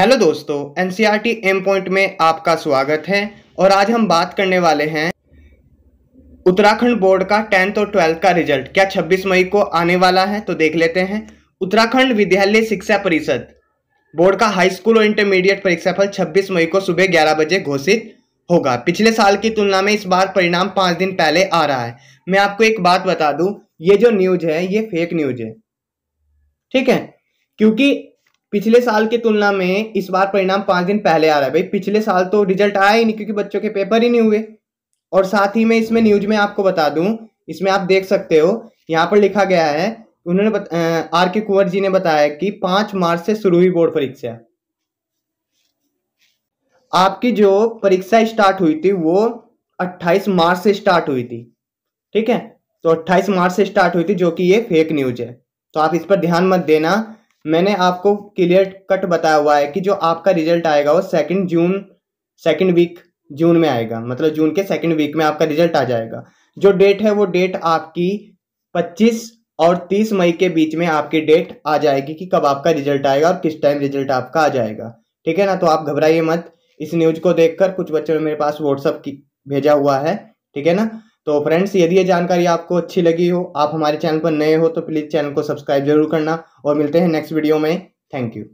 hello दोस्तों N C M point में आपका स्वागत है और आज हम बात करने वाले हैं उत्तराखंड बोर्ड का टेंथ और ट्वेल्थ का रिजल्ट क्या 26 मई को आने वाला है तो देख लेते हैं उत्तराखंड विद्यालय शिक्षा परिषद बोर्ड का हाई स्कूल और इंटरमीडिएट परीक्षाफल 26 मई को सुबह ग्यारह बजे घोषित होगा पिछले साल की तुलना में इस बार परिणाम पाँच दिन पहले आ रहा है मैं आपको एक बात बता दू ये जो न्यूज है ये फेक न्यूज है ठीक है क्योंकि पिछले साल की तुलना में इस बार परिणाम पांच दिन पहले आ रहा है भाई पिछले साल तो रिजल्ट आया ही नहीं क्योंकि बच्चों के पेपर ही नहीं हुए और साथ ही में इसमें न्यूज में आपको बता दूं इसमें आप देख सकते हो यहाँ पर लिखा गया है उन्होंने आर के कुंवर जी ने बताया कि पांच मार्च से शुरू हुई बोर्ड परीक्षा आपकी जो परीक्षा स्टार्ट हुई थी वो 28 मार्च से स्टार्ट हुई थी ठीक है तो 28 मार्च से स्टार्ट हुई थी जो कि ये फेक न्यूज है तो आप इस पर ध्यान मत देना मैंने आपको क्लियर कट बताया हुआ है कि जो आपका रिजल्ट आएगा वो सेकेंड जून सेकेंड वीक जून में आएगा मतलब जून के सेकेंड वीक में आपका रिजल्ट आ जाएगा जो डेट है वो डेट आपकी 25 और 30 मई के बीच में आपकी डेट आ जाएगी कि कब आपका रिजल्ट आएगा और किस टाइम रिजल्ट आपका आ जाएगा ठीक है ना तो आप घबराइए मत इस न्यूज को देखकर कुछ बच्चों ने मेरे पास व्हाट्सअप की भेजा हुआ है ठीक है ना तो फ्रेंड्स यदि ये जानकारी आपको अच्छी लगी हो आप हमारे चैनल पर नए हो तो प्लीज़ चैनल को सब्सक्राइब जरूर करना और मिलते हैं नेक्स्ट वीडियो में थैंक यू